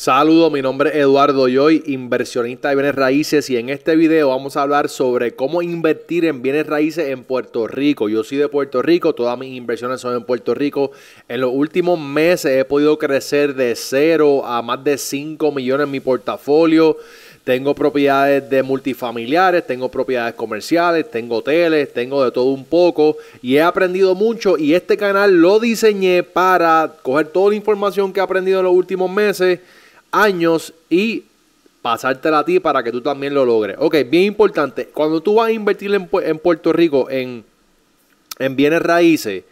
Saludos, mi nombre es Eduardo Yoy, inversionista de bienes raíces y en este video vamos a hablar sobre cómo invertir en bienes raíces en Puerto Rico. Yo soy de Puerto Rico, todas mis inversiones son en Puerto Rico. En los últimos meses he podido crecer de 0 a más de 5 millones en mi portafolio. Tengo propiedades de multifamiliares, tengo propiedades comerciales, tengo hoteles, tengo de todo un poco y he aprendido mucho y este canal lo diseñé para coger toda la información que he aprendido en los últimos meses años y pasártela a ti para que tú también lo logres. Ok, bien importante, cuando tú vas a invertir en, Puerto Rico en, bienes raíces,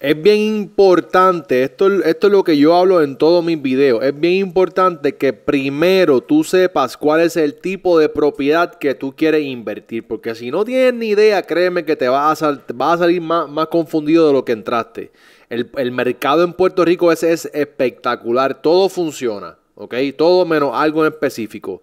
es bien importante, esto, esto es lo que yo hablo en todos mis videos, es bien importante que primero tú sepas cuál es el tipo de propiedad que tú quieres invertir, porque si no tienes ni idea, créeme que te vas a, salir más, más, confundido de lo que entraste. El, mercado en Puerto Rico es espectacular, todo funciona. ¿ok? Todo menos algo en específico.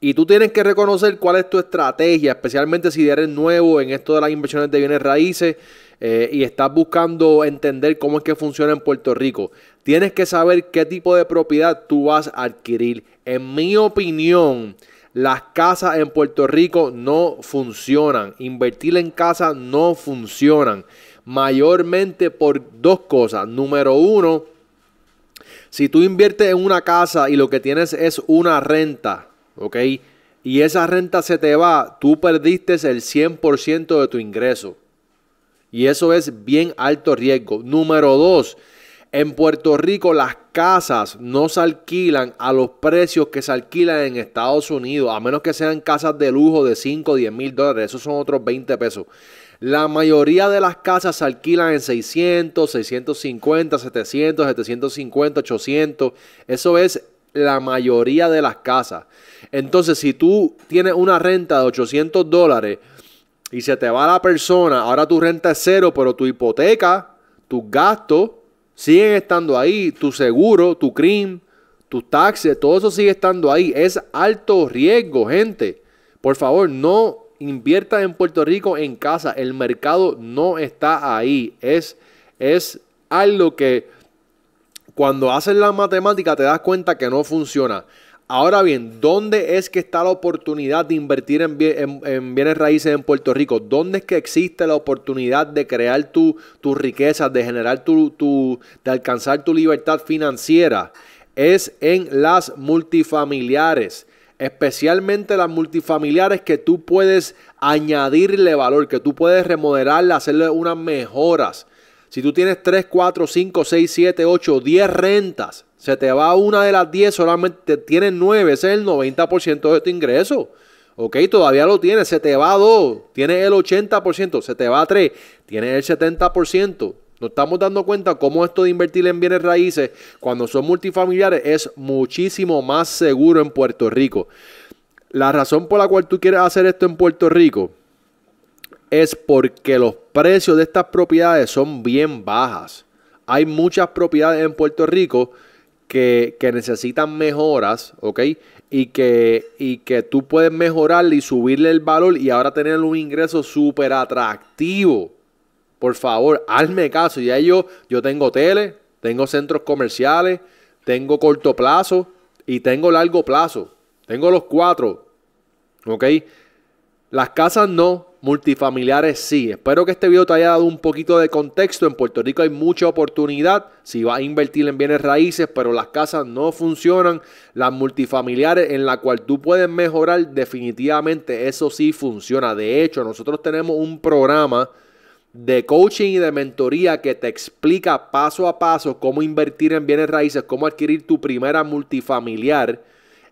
Y tú tienes que reconocer cuál es tu estrategia, especialmente si eres nuevo en esto de las inversiones de bienes raíces eh, y estás buscando entender cómo es que funciona en Puerto Rico. Tienes que saber qué tipo de propiedad tú vas a adquirir. En mi opinión, las casas en Puerto Rico no funcionan. Invertir en casa no funcionan. Mayormente por dos cosas. Número uno, si tú inviertes en una casa y lo que tienes es una renta, ¿ok? Y esa renta se te va, tú perdiste el 100% de tu ingreso. Y eso es bien alto riesgo. Número dos, en Puerto Rico las casas no se alquilan a los precios que se alquilan en Estados Unidos, a menos que sean casas de lujo de 5 o 10 mil dólares. Esos son otros 20 pesos. La mayoría de las casas se alquilan en 600, 650, 700, 750, 800. Eso es la mayoría de las casas. Entonces, si tú tienes una renta de 800 dólares y se te va la persona, ahora tu renta es cero, pero tu hipoteca, tus gastos siguen estando ahí, tu seguro, tu CRIM, tus taxes, todo eso sigue estando ahí. Es alto riesgo, gente. Por favor, no inviertas en Puerto Rico en casa. El mercado no está ahí. Es, es algo que cuando haces la matemática te das cuenta que no funciona. Ahora bien, ¿dónde es que está la oportunidad de invertir en, bienes raíces en Puerto Rico? ¿Dónde es que existe la oportunidad de crear tu, tu riqueza, de generar tu, tu, de alcanzar tu libertad financiera? Es en las multifamiliares especialmente las multifamiliares que tú puedes añadirle valor, que tú puedes remodelarla, hacerle unas mejoras. Si tú tienes 3, 4, 5, 6, 7, 8, 10 rentas, se te va una de las 10, solamente tienes 9, ese es el 90% de tu ingreso. Ok, todavía lo tienes, se te va 2, tienes el 80%, se te va 3, tienes el 70%. Nos estamos dando cuenta cómo esto de invertir en bienes raíces cuando son multifamiliares es muchísimo más seguro en Puerto Rico. La razón por la cual tú quieres hacer esto en Puerto Rico es porque los precios de estas propiedades son bien bajas. Hay muchas propiedades en Puerto Rico que, necesitan mejoras, ¿ok? Y que, y que tú puedes mejorarle y subirle el valor y ahora tener un ingreso súper atractivo. Por favor, hazme caso. Ya yo, yo tengo hoteles, tengo centros comerciales, tengo corto plazo y tengo largo plazo. Tengo los cuatro. ¿Ok? Las casas no, multifamiliares sí. Espero que este video te haya dado un poquito de contexto. En Puerto Rico hay mucha oportunidad si vas a invertir en bienes raíces, pero las casas no funcionan. Las multifamiliares en la cual tú puedes mejorar definitivamente, eso sí funciona. De hecho, nosotros tenemos un programa de coaching y de mentoría que te explica paso a paso cómo invertir en bienes raíces, cómo adquirir tu primera multifamiliar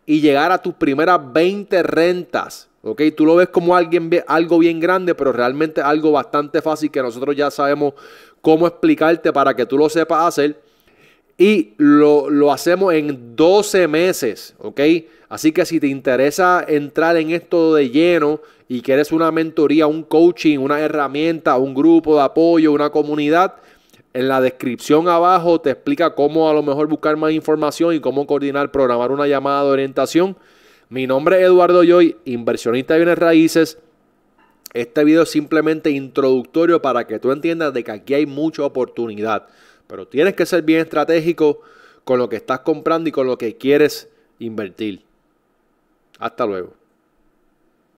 y llegar a tus primeras 20 rentas. ¿ok? Tú lo ves como alguien, algo bien grande, pero realmente algo bastante fácil que nosotros ya sabemos cómo explicarte para que tú lo sepas hacer y lo, hacemos en 12 meses, ¿ok? Así que si te interesa entrar en esto de lleno y quieres una mentoría, un coaching, una herramienta, un grupo de apoyo, una comunidad, en la descripción abajo te explica cómo a lo mejor buscar más información y cómo coordinar, programar una llamada de orientación. Mi nombre es Eduardo Joy, inversionista de bienes raíces. Este video es simplemente introductorio para que tú entiendas de que aquí hay mucha oportunidad. Pero tienes que ser bien estratégico con lo que estás comprando y con lo que quieres invertir. Hasta luego.